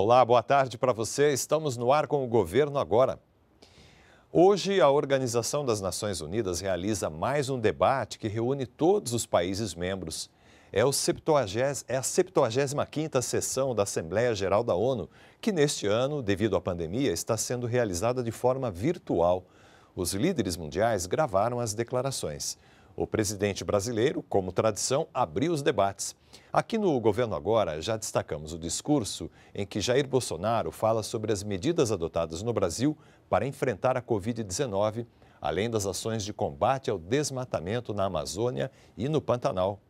Olá, boa tarde para você. Estamos no ar com o governo agora. Hoje, a Organização das Nações Unidas realiza mais um debate que reúne todos os países membros. É, o 70, é a 75ª sessão da Assembleia Geral da ONU, que neste ano, devido à pandemia, está sendo realizada de forma virtual. Os líderes mundiais gravaram as declarações. O presidente brasileiro, como tradição, abriu os debates. Aqui no Governo Agora, já destacamos o discurso em que Jair Bolsonaro fala sobre as medidas adotadas no Brasil para enfrentar a Covid-19, além das ações de combate ao desmatamento na Amazônia e no Pantanal.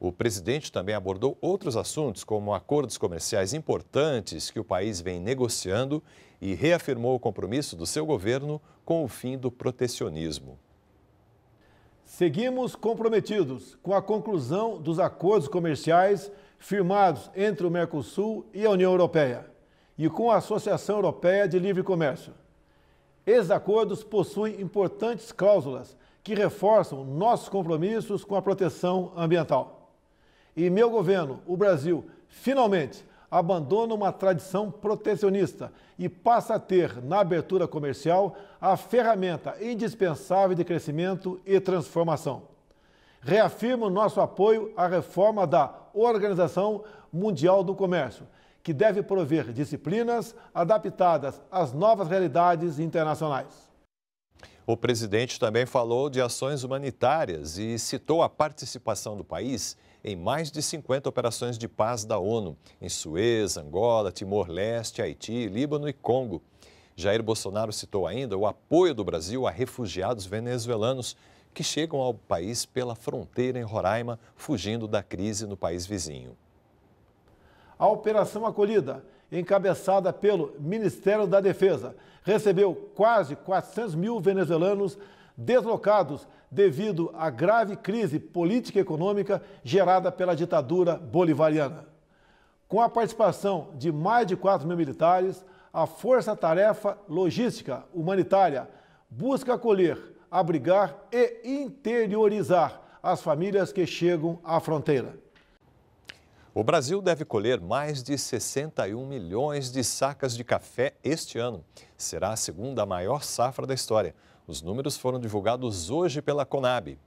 O presidente também abordou outros assuntos, como acordos comerciais importantes que o país vem negociando e reafirmou o compromisso do seu governo com o fim do protecionismo. Seguimos comprometidos com a conclusão dos acordos comerciais firmados entre o Mercosul e a União Europeia e com a Associação Europeia de Livre Comércio. Esses acordos possuem importantes cláusulas que reforçam nossos compromissos com a proteção ambiental. E meu governo, o Brasil, finalmente abandona uma tradição protecionista e passa a ter, na abertura comercial, a ferramenta indispensável de crescimento e transformação. Reafirma o nosso apoio à reforma da Organização Mundial do Comércio, que deve prover disciplinas adaptadas às novas realidades internacionais. O presidente também falou de ações humanitárias e citou a participação do país em mais de 50 operações de paz da ONU, em Suez, Angola, Timor-Leste, Haiti, Líbano e Congo. Jair Bolsonaro citou ainda o apoio do Brasil a refugiados venezuelanos que chegam ao país pela fronteira em Roraima, fugindo da crise no país vizinho. A Operação Acolhida, encabeçada pelo Ministério da Defesa, recebeu quase 400 mil venezuelanos deslocados devido à grave crise política e econômica gerada pela ditadura bolivariana. Com a participação de mais de 4 mil militares, a Força Tarefa Logística Humanitária busca acolher, abrigar e interiorizar as famílias que chegam à fronteira. O Brasil deve colher mais de 61 milhões de sacas de café este ano. Será a segunda maior safra da história. Os números foram divulgados hoje pela Conab.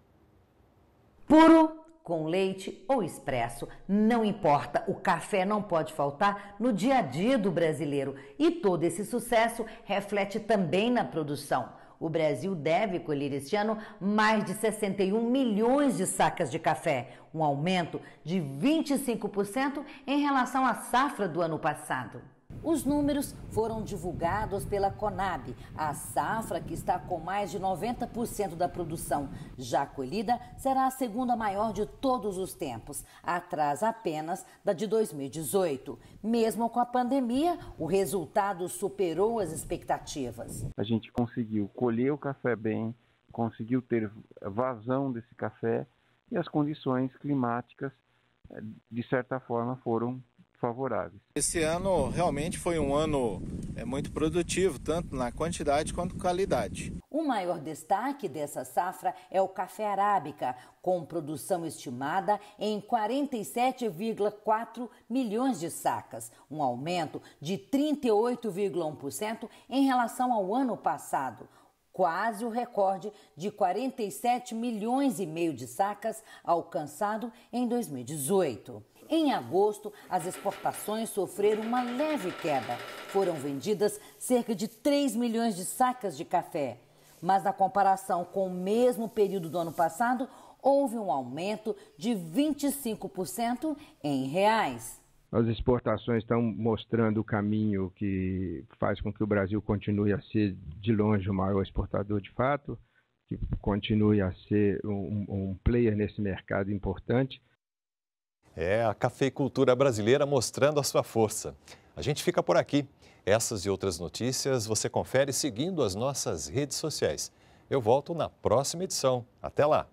Puro, com leite ou expresso, não importa, o café não pode faltar no dia a dia do brasileiro. E todo esse sucesso reflete também na produção. O Brasil deve colher este ano mais de 61 milhões de sacas de café, um aumento de 25% em relação à safra do ano passado. Os números foram divulgados pela Conab, a safra que está com mais de 90% da produção já colhida será a segunda maior de todos os tempos, atrás apenas da de 2018. Mesmo com a pandemia, o resultado superou as expectativas. A gente conseguiu colher o café bem, conseguiu ter vazão desse café e as condições climáticas eh, de certa forma foram favoráveis. Esse ano realmente foi um ano é, muito produtivo, tanto na quantidade quanto qualidade. O maior destaque dessa safra é o café arábica, com produção estimada em 47,4 milhões de sacas, um aumento de 38,1% em relação ao ano passado quase o recorde de 47 milhões e meio de sacas alcançado em 2018. Em agosto, as exportações sofreram uma leve queda. Foram vendidas cerca de 3 milhões de sacas de café. Mas na comparação com o mesmo período do ano passado, houve um aumento de 25% em reais. As exportações estão mostrando o caminho que faz com que o Brasil continue a ser, de longe, o maior exportador de fato, que continue a ser um, um player nesse mercado importante é a cafeicultura brasileira mostrando a sua força. A gente fica por aqui. Essas e outras notícias você confere seguindo as nossas redes sociais. Eu volto na próxima edição. Até lá!